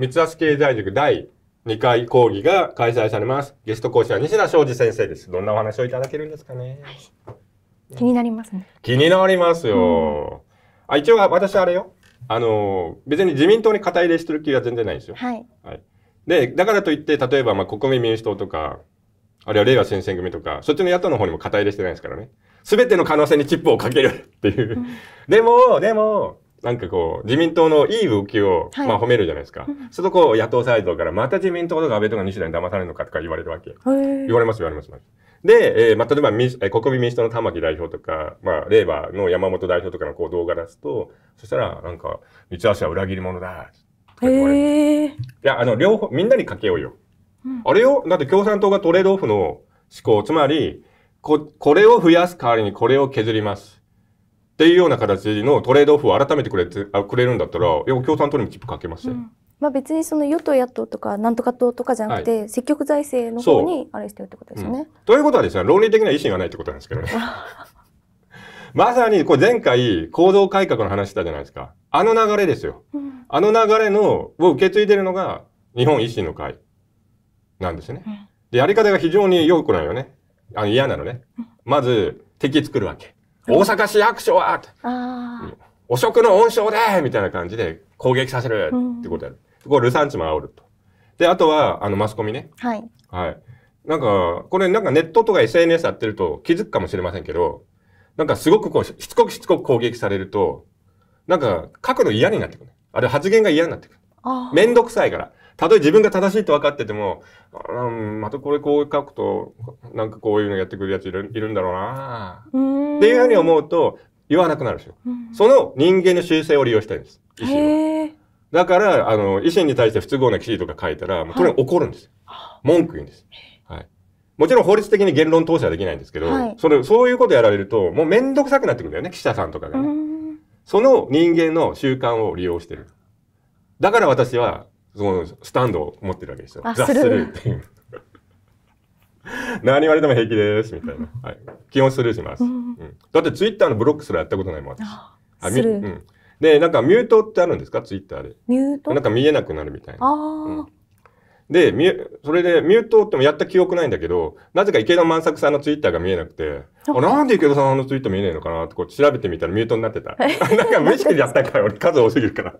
三橋経済塾第2回講義が開催されます。ゲスト講師は西田昌司先生です。どんなお話をいただけるんですかね。はい、気になりますね。気になりますよ。あ、一応私あれよ。あの、別に自民党に肩入れしてる気が全然ないですよ。はい。はい、で、だからといって、例えば、まあ、国民民主党とか、あるいは令和新選組とか、そっちの野党の方にも肩入れしてないですからね。すべての可能性にチップをかけるっていう。でも、でも、なんかこう、自民党のいい動きを、はい、まあ褒めるじゃないですか。うそれとこう、野党サイドから、また自民党とか安倍とか西田に騙されるのかとか言われるわけ。言われます、言われます。で、えー、まあ、例えば、え国民民主党の玉木代表とか、まあ、令和の山本代表とかのこう動画出すと、そしたら、なんか、三橋は裏切り者だ、とえ。れいや、あの、両方、みんなにかけようよ。うん、あれよだって共産党がトレードオフの思考、つまり、こ、これを増やす代わりにこれを削ります。っていうような形のトレードオフを改めてくれてあくれるんだったら、よく共産党にもチップかけますよ。うんまあ、別にその与党野党とかなんとか党とかじゃなくて、積極財政の方にあれしてるってことですよね、うん、ということはですね論理的な意思がないってことなんですけどね まさにこれ前回構造改革の話したじゃないですかあの流れですよ、うん、あの流れのを受け継いでるのが日本維新の会なんですね、うん、でやり方が非常に良くないよねあの嫌なのね、まず敵作るわけ大阪市役所は、汚職の温床でみたいな感じで攻撃させるってことやる。うん、これ、ルサンチも煽ると。で、あとは、あの、マスコミね。はい。はい。なんか、これなんかネットとか SNS やってると気づくかもしれませんけど、なんかすごくこう、しつこくしつこく攻撃されると、なんか書くの嫌になってくる。あれ発言が嫌になってくる。めんどくさいから。たとえ自分が正しいと分かってても、うん、またこれこう書くと、なんかこういうのやってくるやついるいるんだろうなっていうふうに思うと、言わなくなるんですよ。うん、その人間の習性を利用したいんです。維新は。だから、あの、維新に対して不都合な記事とか書いたら、もうとにかく怒るんです、はい、文句言うんです。はい。もちろん法律的に言論統制はできないんですけど、はい、それ、そういうことやられると、もうめんどくさくなってくるんだよね、記者さんとかがね。その人間の習慣を利用してる。だから私は、そのスタンドを持ってるわけですよ。雑スルーっていう。何言われても平気ですみたいな、はい、基本スルーします、うんだってツイッターのブロックすらやったことないもん私あスルー、うん、でなんかミュートってあるんですかツイッターでミュートなんか見えなくなるみたいなああ、で、それでミュートってもやった記憶ないんだけど、なぜか池田万作さんのツイッターが見えなくて、あなんで池田さんのツイッター見えないのかなってこう調べてみたらミュートになってた。なんか無意識でやったから、俺数多すぎるから。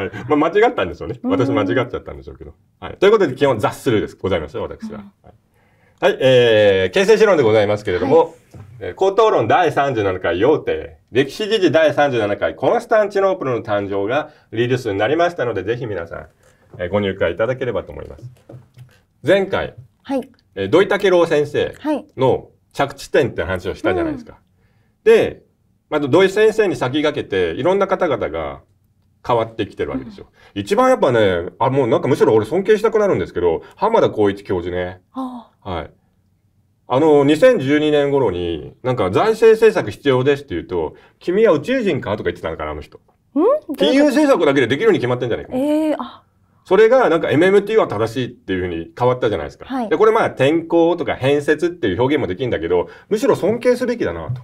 はい。まあ間違ったんですよね。私間違っちゃったんでしょうけど。はい。ということで基本雑するです。ございますよ、私は。はいはい、えー、形成資論でございますけれども、はい、高等論第37回要定、歴史時事第37回コンスタンチノープルの誕生がリリースになりましたので、ぜひ皆さん、えご入会いただければと思います。前回、はい、え土井武郎先生の着地点って話をしたじゃないですか。うん、で、まず土井先生に先駆けて、いろんな方々が変わってきてるわけですよ。うん、一番やっぱね、あ、もうなんかむしろ俺尊敬したくなるんですけど、浜田光一教授ね。はい。あの、2012年頃に、なんか財政政策必要ですって言うと、君は宇宙人かとか言ってたのかな、あの人。ん金融政策だけでできるように決まってんじゃないか。ええー、あ、それがなんか MMT は正しいっていうふうに変わったじゃないですか。はい、で、これまあ転校とか変節っていう表現もできるんだけど、むしろ尊敬すべきだなと。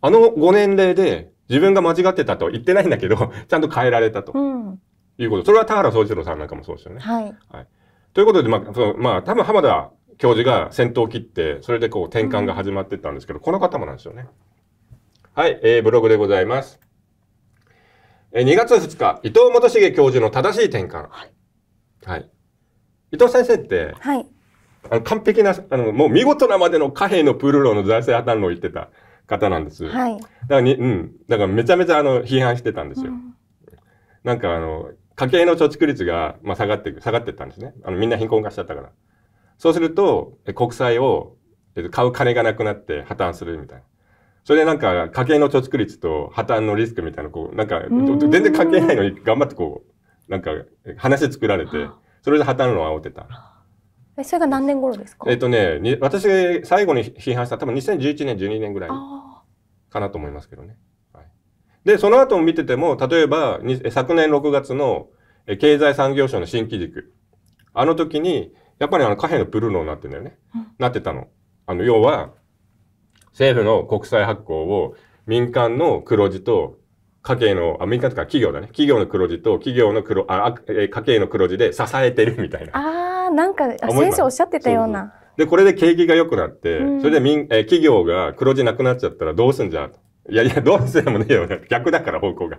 あの5年齢で自分が間違ってたと言ってないんだけど、ちゃんと変えられたと。うん、いうこと。それは田原総一郎さんなんかもそうですよね。はい。はい、ということで、まあ、そのまあ、多分浜田教授が先頭を切って、それでこう転換が始まってったんですけど、うん、この方もなんですよね。はい、えー、ブログでございます。えー、2月2日、伊藤元重教授の正しい転換。はいはい。伊藤先生って、はい。あの完璧な、あの、もう見事なまでの貨幣のプールーの財政破綻論を言ってた方なんです。はい。だからに、うん。だからめちゃめちゃあの、批判してたんですよ。うん、なんかあの、家計の貯蓄率が、まあ、下がって、下がってったんですね。あの、みんな貧困化しちゃったから。そうすると、国債を買う金がなくなって破綻するみたいな。それでなんか、家計の貯蓄率と破綻のリスクみたいな、こう、なんか、全然関係ないのに頑張ってこう、なんか話作られて、それで破綻論を煽ってた。え、それが何年頃ですかえっとね、私が最後に批判した多分2011年、12年ぐらいかなと思いますけどね。はい、で、その後も見てても、例えば、昨年6月の経済産業省の新規軸。あの時に、やっぱりあの貨幣のプルノになってんだよね。うん、なってたの。あの、要は、政府の国債発行を民間の黒字と家計の、アメリカとか企業だね。企業の黒字と企業の黒、あ、家計の黒字で支えてるみたいな。ああ、なんか、先生おっしゃってたような。で、これで景気が良くなって、それで民、え企業が黒字なくなっちゃったらどうすんじゃんいやいや、どうんでもねえよ 逆だから方向が。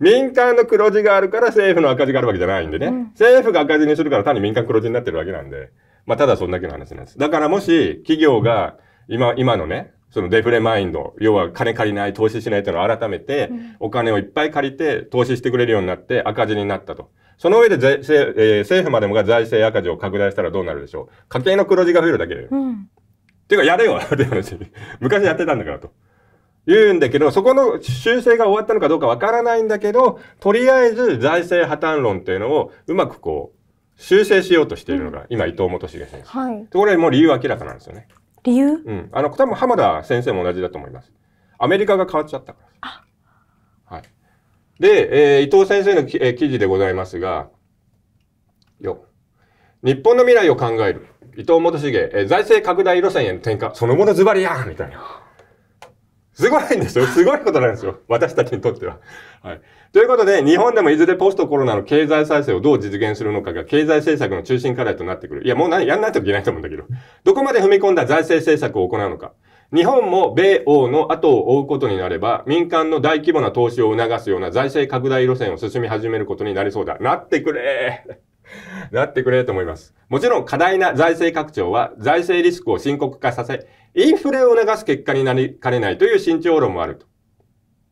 民間の黒字があるから政府の赤字があるわけじゃないんでね。うん、政府が赤字にするから単に民間黒字になってるわけなんで。まあ、ただそんだけの話なんです。だからもし企業が今、今のね、そのデフレマインド、要は金借りない、投資しないというのを改めて、お金をいっぱい借りて投資してくれるようになって赤字になったと。その上で財、えー、政府までもが財政赤字を拡大したらどうなるでしょう。家計の黒字が増えるだけだよ。うん、ていうか、やれよって話。昔やってたんだからと。言うんだけど、そこの修正が終わったのかどうかわからないんだけど、とりあえず財政破綻論っていうのをうまくこう、修正しようとしているのが、今伊藤元重先生。はい。これもう理由は明らかなんですよね。理由、うん、あの多分浜田先生も同じだと思います。アメリカが変わっちゃったから。はい、で、えー、伊藤先生の、えー、記事でございますが、よ、日本の未来を考える伊藤元重、えー、財政拡大路線への転換、そのものズバリやんみたいな。すごいんですよ。すごいことなんですよ。私たちにとっては。はい。ということで、日本でもいずれポストコロナの経済再生をどう実現するのかが経済政策の中心課題となってくる。いや、もう何、やんないといけないと思うんだけど。どこまで踏み込んだ財政政策を行うのか。日本も米欧の後を追うことになれば、民間の大規模な投資を促すような財政拡大路線を進み始めることになりそうだ。なってくれ なってくれと思います。もちろん過大な財政拡張は財政リスクを深刻化させ、インフレを促す結果になりかねないという慎重論もあると。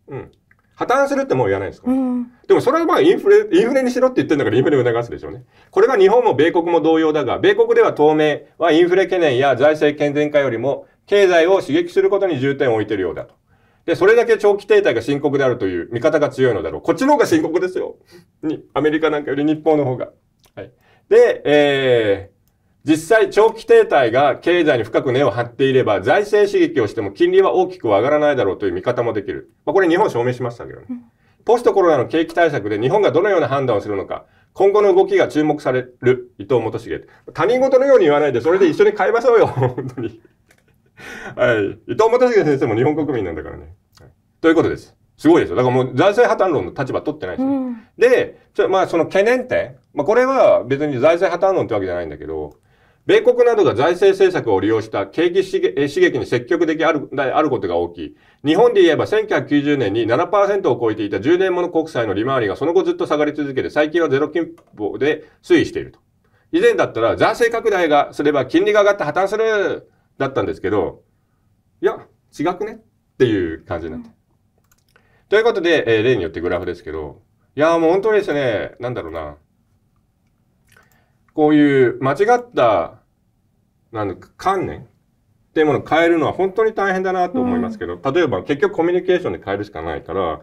うん。破綻するってもう言わないですか、うん、でもそれはまあインフレ、インフレにしろって言ってんだからインフレを促すでしょうね。これは日本も米国も同様だが、米国では当面はインフレ懸念や財政健全化よりも経済を刺激することに重点を置いているようだと。で、それだけ長期停滞が深刻であるという見方が強いのだろう。こっちの方が深刻ですよ。に、アメリカなんかより日本の方が。はい、で、えー、実際長期停滞が経済に深く根を張っていれば、財政刺激をしても金利は大きく上がらないだろうという見方もできる。まあ、これ日本証明しましたけどね。ポストコロナの景気対策で日本がどのような判断をするのか、今後の動きが注目される伊藤元重。他人事のように言わないで、それで一緒に買いましょうよ、本当に。はい。伊藤元重先生も日本国民なんだからね。はい、ということです。すごいですよ。だからもう財政破綻論の立場取ってないですよ、うん、で、ちょまあその懸念点、まあ、これは別に財政破綻論ってわけじゃないんだけど、米国などが財政政策を利用した景気刺激に積極的あるあることが大きい。日本で言えば1990年に7%を超えていた10年もの国債の利回りがその後ずっと下がり続けて、最近はゼロ金棒で推移していると。以前だったら財政拡大がすれば金利が上がって破綻するだったんですけど、いや、違くねっていう感じになって。うんということで、えー、例によってグラフですけど、いやもう本当にですね、なんだろうな。こういう間違った、なん観念っていうものを変えるのは本当に大変だなと思いますけど、うん、例えば結局コミュニケーションで変えるしかないから、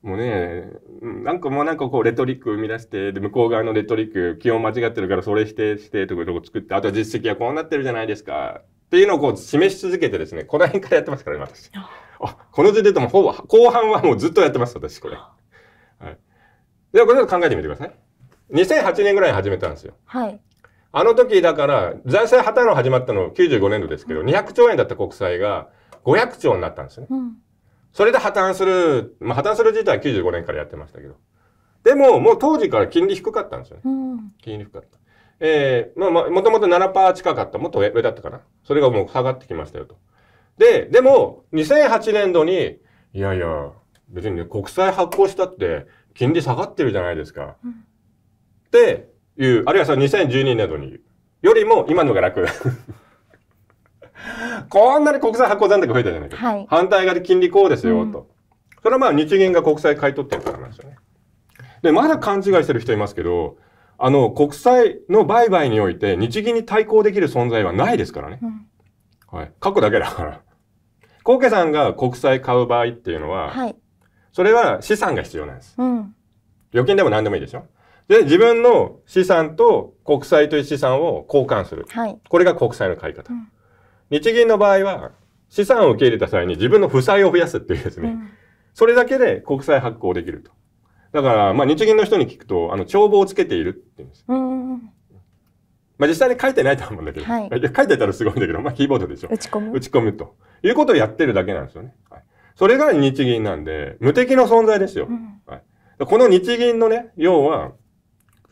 もうね、なんかもうなんかこうレトリック生み出して、で、向こう側のレトリック、気温間違ってるからそれしてしてとかとこ作って、あとは実績はこうなってるじゃないですか。っていうのをこう示し続けてですね、この辺からやってますから、ね、私。あ、この図で言ってもほぼ、後半はもうずっとやってます、私、これ。はい。では、これちょっと考えてみてください。2008年ぐらいに始めたんですよ。はい。あの時、だから、財政破綻の始まったの95年度ですけど、200兆円だった国債が500兆になったんですね。うん、それで破綻する、まあ破綻する自体は95年からやってましたけど。でも、もう当時から金利低かったんですよね。うん、金利低かった。ええー、まあまあ、もともと7%近かった。もっと上だったかな。それがもう下がってきましたよと。で、でも、2008年度に、いやいや、別にね、国債発行したって、金利下がってるじゃないですか。うん、っていう、あるいはさ、2012年度に、よりも今のが楽。こんなに国債発行残高増えたじゃないですか。はい、反対側で金利こうですよ、と。うん、それはまあ日銀が国債買い取ってるからなんですよね。で、まだ勘違いしてる人いますけど、あの、国債の売買において日銀に対抗できる存在はないですからね。うん、はい。過去だけだから。コウケさんが国債買う場合っていうのは、はい、それは資産が必要なんです。うん、預金でも何でもいいでしょで、自分の資産と国債という資産を交換する。はい、これが国債の買い方、うん、日銀の場合は、資産を受け入れた際に自分の負債を増やすっていうですね、うん、それだけで国債発行できると。だから、まあ日銀の人に聞くと、あの、帳簿をつけているって言うんです。うんまあ、実際に書いてないと思うんだけど、はい、書いてたらすごいんだけど、まあ、キーボードでしょ。打ち込む。打ち込むということをやってるだけなんですよね。はい、それが日銀なんで、無敵の存在ですよ。うん、はい、この日銀のね、要は、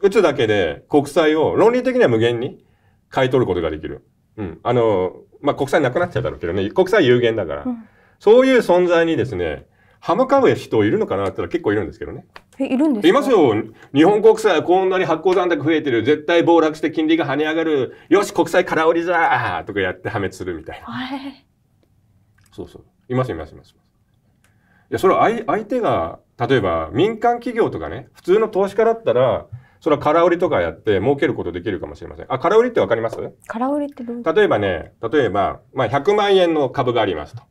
打つだけで国債を論理的には無限に買い取ることができる。うん。あの、まあ、国債なくなっちゃうだろうけどね、国債有限だから。うん、そういう存在にですね、歯向かう人いるのかなって言ったら結構いるんですけどね。え、いるんですいますよ。日本国債こんなに発行残高増えてる。絶対暴落して金利が跳ね上がる。よし、国債空売りじゃーとかやって破滅するみたいな。そうそう。いますいますいます。いや、それは相相手が、例えば民間企業とかね、普通の投資家だったら、それは空売りとかやって儲けることできるかもしれません。あ、空売りってわかります空売りってどう例えばね、例えば、まあ、100万円の株がありますと。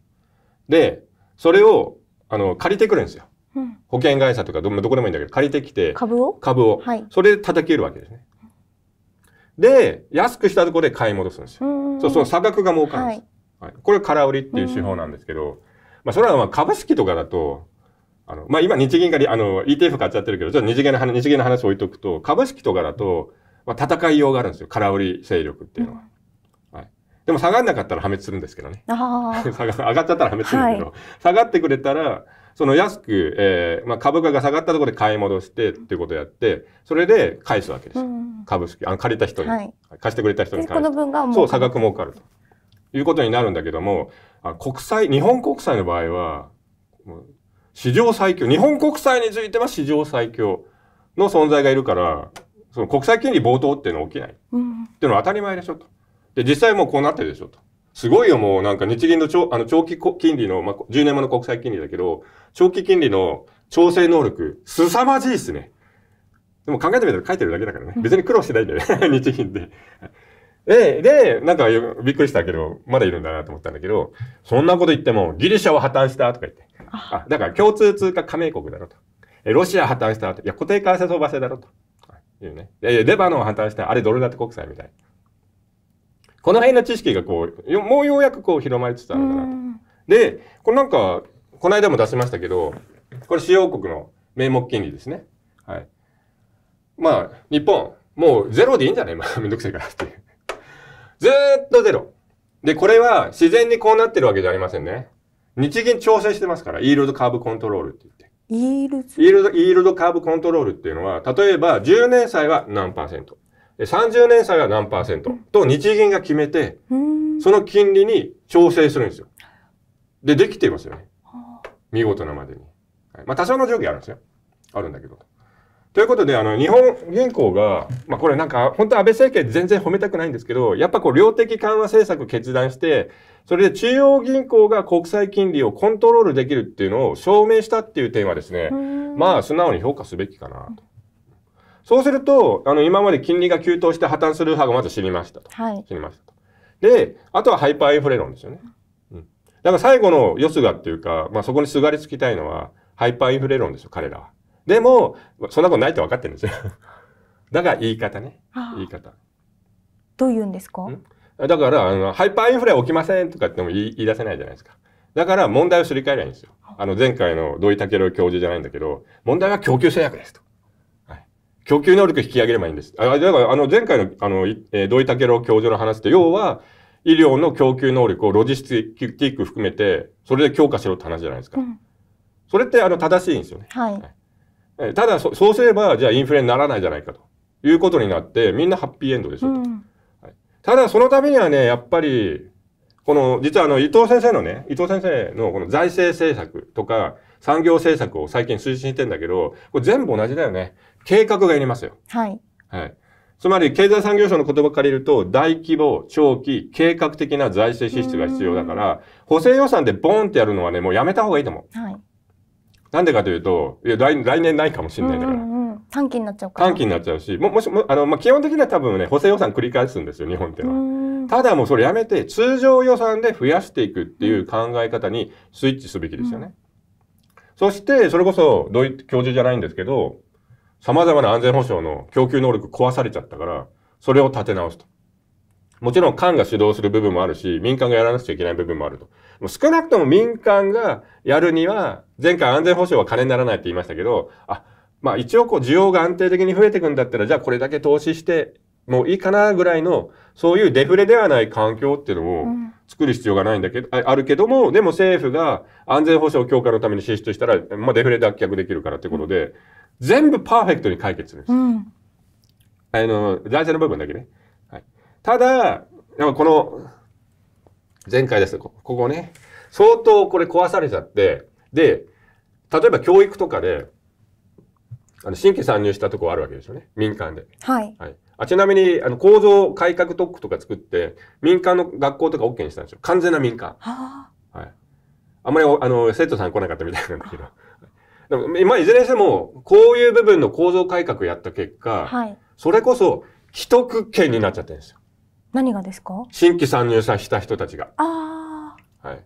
で、それをあの、借りてくるんですよ。うん、保険会社とかどどこでもいいんだけど、借りてきて。株を株を。はい。それで叩けるわけですね。で、安くしたところで買い戻すんですよ。そう、その差額が儲かるんです。はい、はい、これ空売りっていう手法なんですけど、まあ、それはまあ株式とかだと、あの、まあ、今日銀があの、ETF 買っちゃってるけど、ちょっと日銀の話、日銀の話置いとくと、株式とかだと、まあ、戦いようがあるんですよ。空売り勢力っていうのは。うんでも下がんなかったら破滅するんですけどね。上がっちゃったら破滅するんだけど、はい、下がってくれたら、その安く、えーまあ、株価が下がったところで買い戻してっていうことをやって、それで返すわけですよ。うん、株式あの、借りた人に、はい、貸してくれた人に返す。この分がそう、差額儲かるということになるんだけども、あ国債、日本国債の場合は、史上最強、日本国債については史上最強の存在がいるから、その国債金利暴騰っていうのは起きない。うん、っていうのは当たり前でしょと。で、実際もうこうなってるでしょと。すごいよ、もうなんか日銀の長あの長期金利の、まあ、10年もの国債金利だけど、長期金利の調整能力、凄まじいっすね。でも考えてみたら書いてるだけだからね。別に苦労してないんだよね、日銀で。で、で、なんかびっくりしたけど、まだいるんだなと思ったんだけど、そんなこと言っても、ギリシャは破綻したとか言って。あ、だから共通通貨加盟国だろと。え、ロシア破綻したと。いや、固定為替相場制だろと。いうね。いやいや、レバノン破綻した。あれドルって国債みたい。この辺の知識がこう、もうようやくこう広まりつつあるかなで、これなんか、この間も出しましたけど、これ主要国の名目金利ですね。はい。まあ、日本、もうゼロでいいんじゃない まあ、めんどくさいからっていう。ずっとゼロ。で、これは自然にこうなってるわけじゃありませんね。日銀調整してますから、イールドカーブコントロールって言って。イールドイールドカーブコントロールっていうのは、例えば10年債は何パーセント。30年債は何パーセントと日銀が決めて、その金利に調整するんですよ。で、できていますよね。見事なまでに。はい、まあ、多少の上下あるんですよ。あるんだけど。ということで、あの、日本銀行が、まあ、これなんか、本当安倍政権全然褒めたくないんですけど、やっぱこう、量的緩和政策決断して、それで中央銀行が国際金利をコントロールできるっていうのを証明したっていう点はですね、まあ、素直に評価すべきかなと。そうすると、あの、今まで金利が急騰して破綻する派がまず知りましたと。はい、知りましたと。で、あとはハイパーインフレ論ですよね。うん。だから最後のよすがっていうか、まあそこにすがりつきたいのは、ハイパーインフレ論ですよ、彼らは。でも、そんなことないって分かってるんですよ。だから言い方ね。言い方。どう言うんですかだから、あの、ハイパーインフレは起きませんとかっても言い出せないじゃないですか。だから問題をすり替えないんですよ。あの前回の土井武郎教授じゃないんだけど、問題は供給制約ですと。供給能力引き上げればいいんです。あだからあの前回のあの、えー、土井武郎教授の話って、要は医療の供給能力をロジスティック含めて、それで強化しろって話じゃないですか。うん、それってあの正しいんですよね。はい、はい、ただそ、そうすれば、じゃあインフレにならないじゃないかということになって、みんなハッピーエンドでしょうん、はい。ただ、そのためにはね、やっぱり、この、実はあの、伊藤先生のね、伊藤先生のこの財政政策とか、産業政策を最近推進してんだけど、これ全部同じだよね。計画がいりますよ。はい。はい。つまり、経済産業省の言葉借りると、大規模、長期、計画的な財政支出が必要だから、補正予算でボーンってやるのはね、もうやめた方がいいと思う。はい。なんでかというと、いや来、来年ないかもしれないだから。うんうん短期になっちゃう短期になっちゃうし、も、もし、もあの、まあ、基本的には多分ね、補正予算繰り返すんですよ、日本っていうのは。ただもうそれやめて、通常予算で増やしていくっていう考え方にスイッチすべきですよね。うん、そして、それこそ、ドイツ教授じゃないんですけど、様々な安全保障の供給能力壊されちゃったから、それを立て直すと。もちろん官が主導する部分もあるし、民間がやらなくちゃいけない部分もあると。もう少なくとも民間がやるには、前回安全保障は金にならないって言いましたけど、あ、まあ一応こう需要が安定的に増えていくんだったら、じゃあこれだけ投資して、もういいかなぐらいの、そういうデフレではない環境っていうのを作る必要がないんだけど、うん、あるけども、でも政府が安全保障強化のために支出したら、まあデフレ脱却できるからってことで、うん全部パーフェクトに解決するんです。うん、あの、財政の部分だけね。はい、ただ、やっこの、前回ですこ、ここね、相当これ壊されちゃって、で、例えば教育とかで、あの新規参入したとこあるわけですよね。民間で。はい。はい、あちなみに、あの構造改革特区とか作って、民間の学校とか OK にしたんですよ。完全な民間。はあ。はい。あんまり、あの、生徒さん来なかったみたいなんだけど。でもまあ、いずれにしても、こういう部分の構造改革やった結果、はい、それこそ、既得権になっちゃってるんですよ。何がですか新規参入させた人たちが。ああ。はい。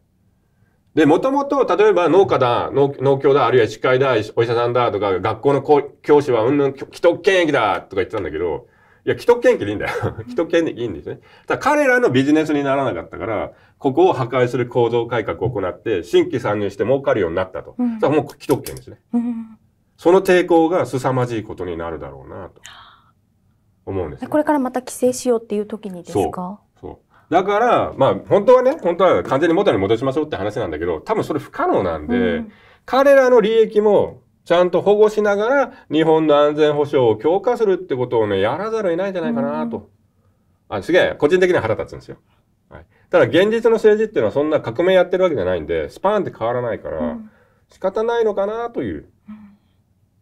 で、もともと、例えば農家だ農、農協だ、あるいは歯科医だ、お医者さんだとか、学校の教師はうんぬん既得権益だとか言ってたんだけど、いや、既得権益でいいんだよ。既得権益でいいんですね。ただ彼らのビジネスにならなかったから、ここを破壊する構造改革を行って、新規参入して儲かるようになったと。うん、だもう既得権ですね。うん、その抵抗が凄まじいことになるだろうなと。思うんです、ね、これからまた規制しようっていう時にですかそうだからまあ本当はね本当は完全に元に戻しましょうって話なんだけど多分それ不可能なんで、うん、彼らの利益もちゃんと保護しながら日本の安全保障を強化するってことをね、やらざるを得ないんじゃないかなと。あ、すげえ、個人的には腹立つんですよ。はい。ただ現実の政治っていうのはそんな革命やってるわけじゃないんで、スパンって変わらないから、仕方ないのかなという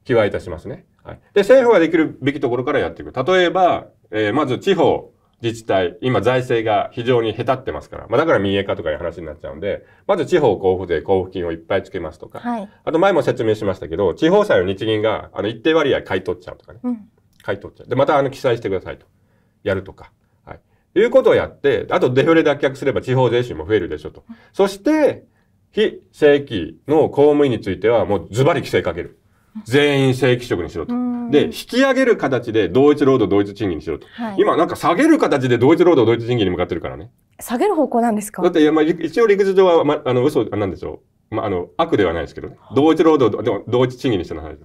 気はいたしますね。はい。で、政府ができるべきところからやっていく。例えば、えー、まず地方、自治体、今財政が非常に下手ってますから、まあ、だから民営化とかいう話になっちゃうんで、まず地方交付税、交付金をいっぱいつけますとか、はい、あと前も説明しましたけど、地方債を日銀があの一定割合買い取っちゃうとかね、うん、買い取っちゃう。で、またあの記載してくださいと、やるとか、はい。いうことをやって、あとデフレ脱却すれば地方税収も増えるでしょと。そして、非正規の公務員についてはもうズバリ規制かける。全員正規職にしろと。で、引き上げる形で同一労働同一賃金にしろと。はい、今なんか下げる形で同一労働同一賃金に向かってるからね。下げる方向なんですかだって、まあ、一応理屈上は、ま、あの、嘘、なんでしょう。まあ、あの、悪ではないですけどね。同一労働、でも同一賃金にしての話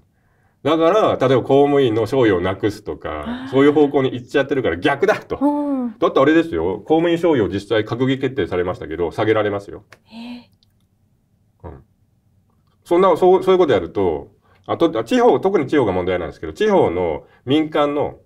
だから、例えば公務員の賞与をなくすとか、そういう方向に行っちゃってるから逆だと。だってあれですよ、公務員賞与実際閣議決定されましたけど、下げられますよ。えー、うん。そんな、そう、そういうことやると、あと、地方、特に地方が問題なんですけど、地方の民間の、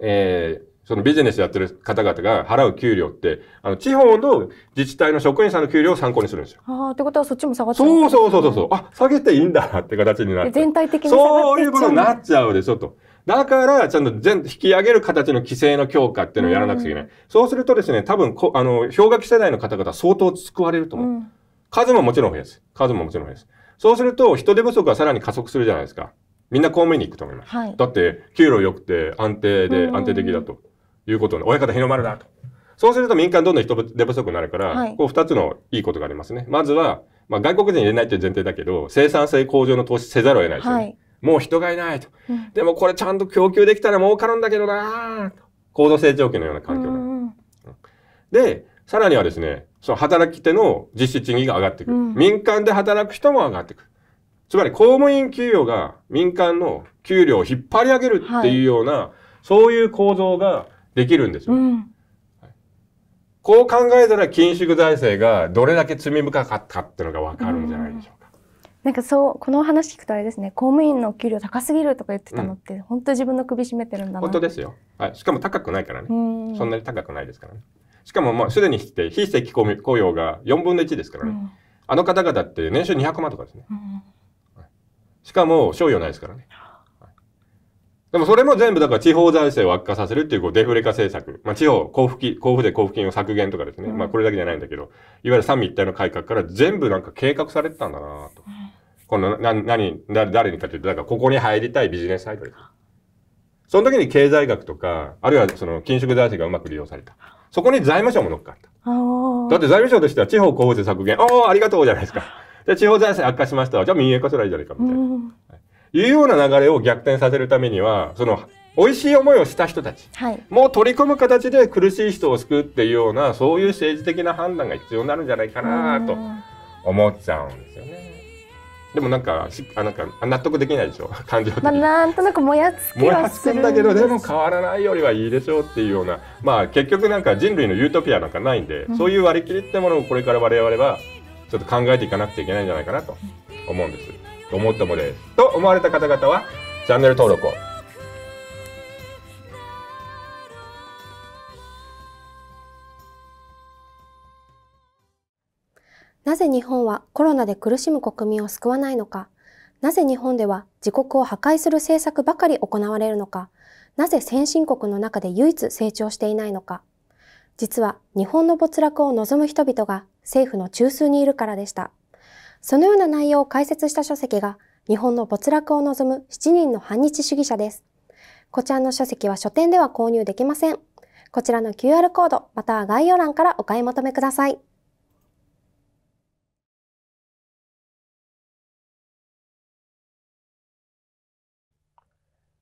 えー、そのビジネスやってる方々が払う給料って、あの、地方の自治体の職員さんの給料を参考にするんですよ。ああ、ってことはそっちも下がってゃうそうそうそうそう。あ、下げていいんだなって形になって。全体的に下がっちゃう。そういうことになっちゃうでしょ、と。だから、ちゃんと全、引き上げる形の規制の強化っていうのをやらなくちゃいけない。うそうするとですね、多分こ、あの、氷河期世代の方々相当救われると思う。うん、数ももちろん増やす。数ももちろん増やす。そうすると人手不足はさらに加速するじゃないですか。みんな公務員に行くと思います。はい、だって、給料良くて安定で安定的だということで、親方日の丸だと。そうすると民間どんどん人手不足になるから、はい、こう二つのいいことがありますね。まずは、まあ外国人入れないという前提だけど、生産性向上の投資せざるを得ないですよね、はい、もう人がいないと、うん、でもこれちゃんと供給できたら儲かるんだけどな高度成長期のような環境で、さらにはですね、その働き手の実質賃金が上がってく、うん、民間で働く人も上がってくる。つまり公務員給与が民間の給料を引っ張り上げるっていうような、はい、そういう構造ができるんですよ、うんこう考えたら緊縮財政がどれだけ罪深かったっていうのが分かるんじゃないでしょうか。うん、なんかそうこの話聞くとあれですね公務員の給料高すぎるとか言ってたのって、うん、本当自分の首絞めてるんだな本当ですよ、はい、しかも高くないからねそんなに高くないですからねしかもまあ、すでに非正規雇用が4分の1ですからね、うん、あの方々って年収200万とかですね、うん、しかも賞与ないですからね、でもそれも全部だから地方財政を悪化させるっていうこうデフレ化政策、まあ、地方交付金交付税交付金を削減とかですね、うん、まあこれだけじゃないんだけどいわゆる三位一体の改革から全部なんか計画されてたんだなと、このな何誰にかというとだからここに入りたいビジネスサイトですその時に経済学とか、あるいはその、緊縮財政がうまく利用された。そこに財務省も乗っかった。だって財務省としては地方交付税削減、ああ、ありがとうじゃないですか。じゃ地方財政悪化しました。じゃあ民営化すらいいじゃないか、みたいな、うはい。いうような流れを逆転させるためには、その、美味しい思いをした人たち、はい、もう取り込む形で苦しい人を救うっていうような、そういう政治的な判断が必要になるんじゃないかなと思っちゃうんですよね。でもなんかしあなんか納得できないでしょ 感情的まあなんとなくもやつくはするんだけどでも変わらないよりはいいでしょうっていうようなまあ結局なんか人類のユートピアなんかないんで、そういう割り切りってものをこれから我々はちょっと考えていかなくちゃいけないんじゃないかなと思うんです。と思ったもです。と思われた方々はチャンネル登録を。なぜ日本はコロナで苦しむ国民を救わないのか、なぜ日本では自国を破壊する政策ばかり行われるのか、なぜ先進国の中で唯一成長していないのか。実は日本の没落を望む人々が政府の中枢にいるからでした。そのような内容を解説した書籍が日本の没落を望む7人の反日主義者です。こちらの書籍は書店では購入できません。こちらの QR コードまたは概要欄からお買い求めください。